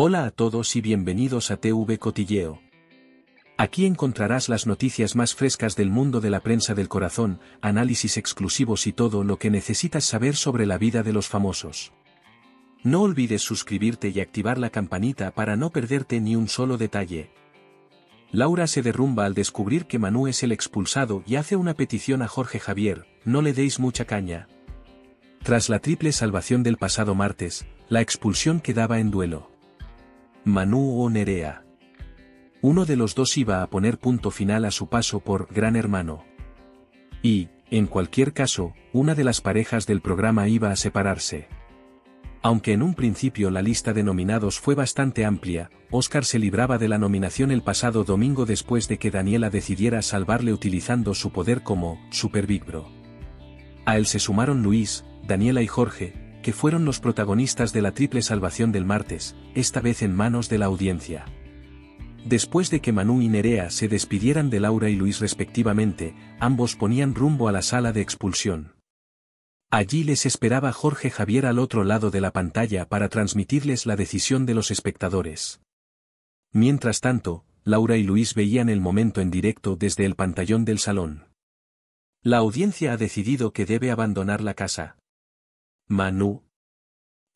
Hola a todos y bienvenidos a TV Cotilleo. Aquí encontrarás las noticias más frescas del mundo de la prensa del corazón, análisis exclusivos y todo lo que necesitas saber sobre la vida de los famosos. No olvides suscribirte y activar la campanita para no perderte ni un solo detalle. Laura se derrumba al descubrir que Manu es el expulsado y hace una petición a Jorge Javier, no le deis mucha caña. Tras la triple salvación del pasado martes, la expulsión quedaba en duelo. Manu o Nerea. Uno de los dos iba a poner punto final a su paso por Gran Hermano. Y, en cualquier caso, una de las parejas del programa iba a separarse. Aunque en un principio la lista de nominados fue bastante amplia, Oscar se libraba de la nominación el pasado domingo después de que Daniela decidiera salvarle utilizando su poder como Super Big Bro. A él se sumaron Luis, Daniela y Jorge, que fueron los protagonistas de la triple salvación del martes, esta vez en manos de la audiencia. Después de que Manu y Nerea se despidieran de Laura y Luis respectivamente, ambos ponían rumbo a la sala de expulsión. Allí les esperaba Jorge Javier al otro lado de la pantalla para transmitirles la decisión de los espectadores. Mientras tanto, Laura y Luis veían el momento en directo desde el pantallón del salón. La audiencia ha decidido que debe abandonar la casa, Manu.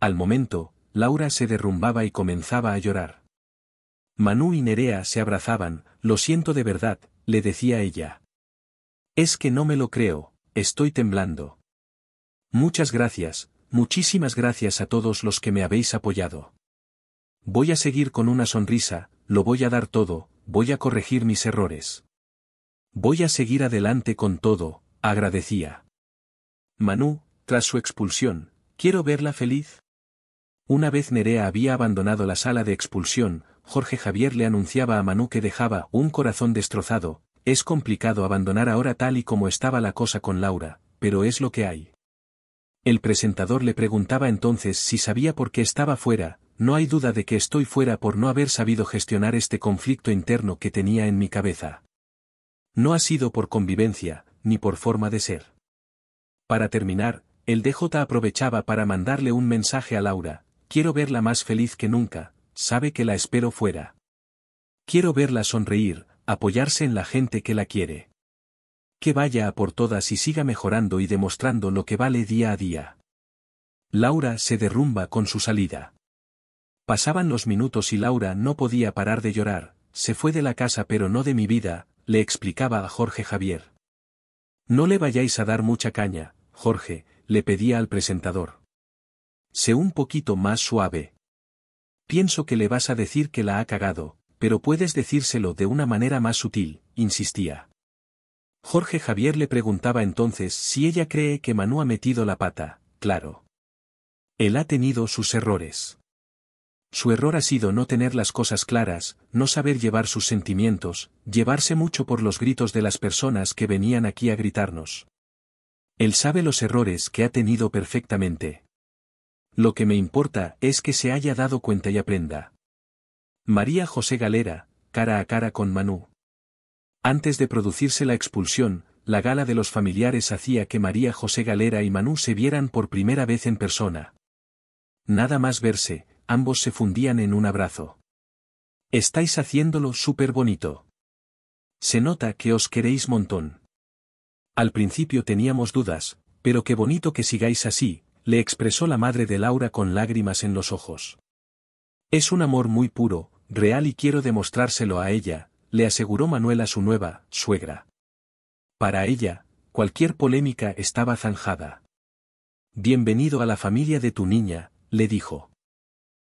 Al momento, Laura se derrumbaba y comenzaba a llorar. Manu y Nerea se abrazaban, lo siento de verdad, le decía ella. Es que no me lo creo, estoy temblando. Muchas gracias, muchísimas gracias a todos los que me habéis apoyado. Voy a seguir con una sonrisa, lo voy a dar todo, voy a corregir mis errores. Voy a seguir adelante con todo, agradecía. Manu, tras su expulsión, quiero verla feliz. Una vez Nerea había abandonado la sala de expulsión, Jorge Javier le anunciaba a Manu que dejaba un corazón destrozado, es complicado abandonar ahora tal y como estaba la cosa con Laura, pero es lo que hay. El presentador le preguntaba entonces si sabía por qué estaba fuera, no hay duda de que estoy fuera por no haber sabido gestionar este conflicto interno que tenía en mi cabeza. No ha sido por convivencia, ni por forma de ser. Para terminar, el DJ aprovechaba para mandarle un mensaje a Laura, quiero verla más feliz que nunca, sabe que la espero fuera. Quiero verla sonreír, apoyarse en la gente que la quiere. Que vaya a por todas y siga mejorando y demostrando lo que vale día a día. Laura se derrumba con su salida. Pasaban los minutos y Laura no podía parar de llorar, se fue de la casa pero no de mi vida, le explicaba a Jorge Javier. No le vayáis a dar mucha caña, Jorge, le pedía al presentador. Sé un poquito más suave. Pienso que le vas a decir que la ha cagado, pero puedes decírselo de una manera más sutil, insistía. Jorge Javier le preguntaba entonces si ella cree que Manu ha metido la pata, claro. Él ha tenido sus errores. Su error ha sido no tener las cosas claras, no saber llevar sus sentimientos, llevarse mucho por los gritos de las personas que venían aquí a gritarnos. Él sabe los errores que ha tenido perfectamente. Lo que me importa es que se haya dado cuenta y aprenda. María José Galera, cara a cara con Manú. Antes de producirse la expulsión, la gala de los familiares hacía que María José Galera y Manú se vieran por primera vez en persona. Nada más verse, ambos se fundían en un abrazo. Estáis haciéndolo súper bonito. Se nota que os queréis montón. Al principio teníamos dudas, pero qué bonito que sigáis así, le expresó la madre de Laura con lágrimas en los ojos. Es un amor muy puro, real y quiero demostrárselo a ella, le aseguró Manuel a su nueva, suegra. Para ella, cualquier polémica estaba zanjada. Bienvenido a la familia de tu niña, le dijo.